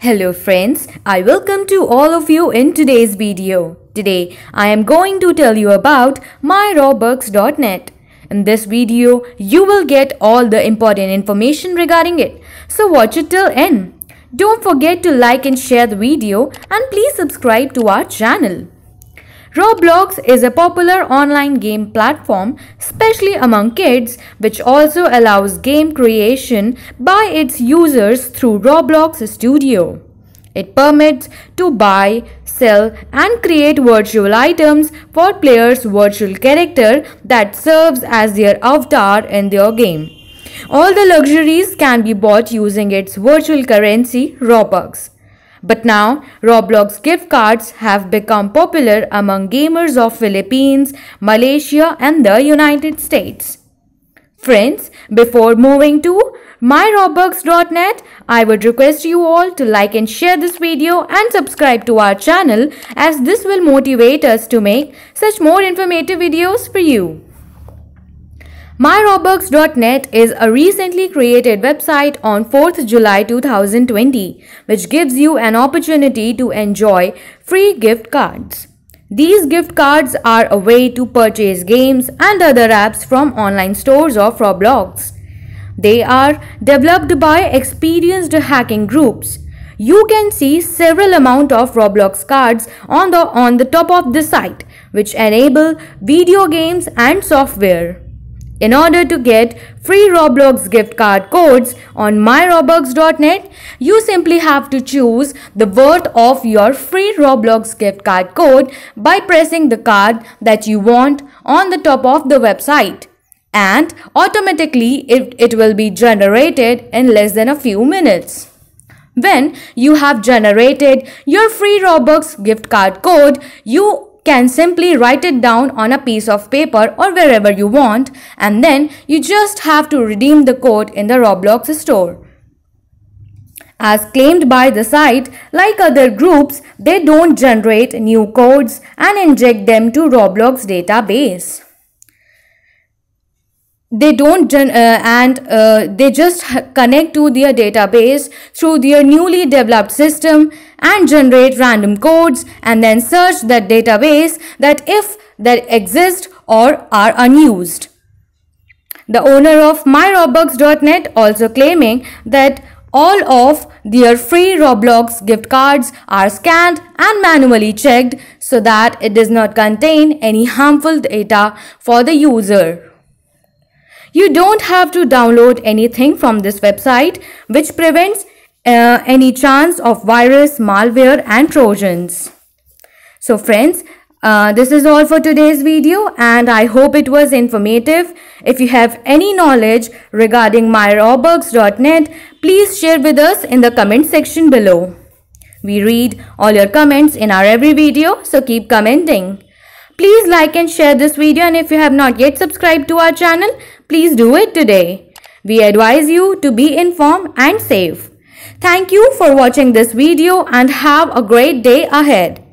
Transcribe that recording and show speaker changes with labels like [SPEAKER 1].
[SPEAKER 1] Hello friends, I welcome to all of you in today's video. Today, I am going to tell you about myrawbooks.net. In this video, you will get all the important information regarding it. So watch it till end. Don't forget to like and share the video and please subscribe to our channel. Roblox is a popular online game platform, especially among kids, which also allows game creation by its users through Roblox Studio. It permits to buy, sell and create virtual items for players' virtual character that serves as their avatar in their game. All the luxuries can be bought using its virtual currency, Robux. But now, Roblox gift cards have become popular among gamers of Philippines, Malaysia and the United States. Friends, before moving to myrobux.net, I would request you all to like and share this video and subscribe to our channel as this will motivate us to make such more informative videos for you. MyRobux.net is a recently created website on 4th July 2020, which gives you an opportunity to enjoy free gift cards. These gift cards are a way to purchase games and other apps from online stores or Roblox. They are developed by experienced hacking groups. You can see several amount of Roblox cards on the on the top of the site which enable video games and software. In order to get free Roblox gift card codes on myroblox.net, you simply have to choose the worth of your free Roblox gift card code by pressing the card that you want on the top of the website. And automatically it, it will be generated in less than a few minutes. When you have generated your free Robux gift card code, you can simply write it down on a piece of paper or wherever you want and then you just have to redeem the code in the Roblox store. As claimed by the site, like other groups, they don't generate new codes and inject them to Roblox database they don't uh, and uh, they just connect to their database through their newly developed system and generate random codes and then search that database that if that exist or are unused. The owner of myroblox.net also claiming that all of their free Roblox gift cards are scanned and manually checked so that it does not contain any harmful data for the user. You don't have to download anything from this website which prevents uh, any chance of virus, malware and trojans. So friends, uh, this is all for today's video and I hope it was informative. If you have any knowledge regarding myrobergs.net, please share with us in the comment section below. We read all your comments in our every video, so keep commenting. Please like and share this video and if you have not yet subscribed to our channel, please do it today. We advise you to be informed and safe. Thank you for watching this video and have a great day ahead.